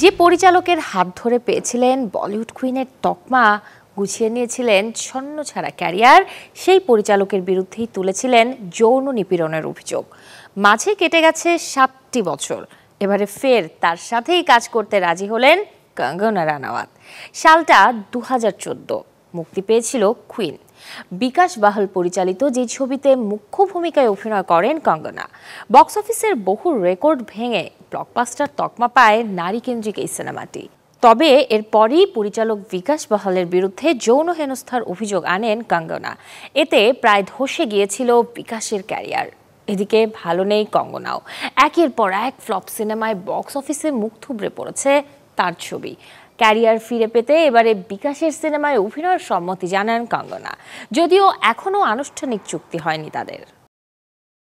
যে পরিচালকের হাত ধরে পেয়েছিলেন বলিউড কুইনের তকমা গুছিয়ে নিয়েছিলেন ছন্ন ছাড়া ক্যারিয়ার সেই পরিচালকের বিরুদ্ধেই তুলেছিলেন যৌন নিপীড়নের অভিযোগ মাঝে কেটে গেছে সাতটি বছর এবারে ফের তার সাথেই কাজ করতে রাজি হলেন কঙ্গনা রানাওয়াত সালটা দু মুক্তি পেয়েছিল কুইন বিকাশ বাহল পরিচালিত যে ছবিতে মুখ্য ভূমিকায় অভিনয় করেন কঙ্গনা বক্স অফিসের বহু রেকর্ড ভেঙে ব্লকবাস্টার তকমা পায় নারী কেন্দ্রিক এই সিনেমাটি তবে এরপরই পরিচালক বিকাশ বহালের বিরুদ্ধে যৌন হেনস্থার অভিযোগ আনেন কঙ্গনা এতে প্রায় ধসে গিয়েছিল বিকাশের ক্যারিয়ার এদিকে ভালো নেই কঙ্গনাও একের পর এক ফ্লপ সিনেমায় বক্স অফিসে মুখ থুবড়ে পড়েছে তার ছবি ক্যারিয়ার ফিরে পেতে এবারে বিকাশের সিনেমায় অভিনয়ের সম্মতি জানান কঙ্গনা যদিও এখনও আনুষ্ঠানিক চুক্তি হয়নি তাদের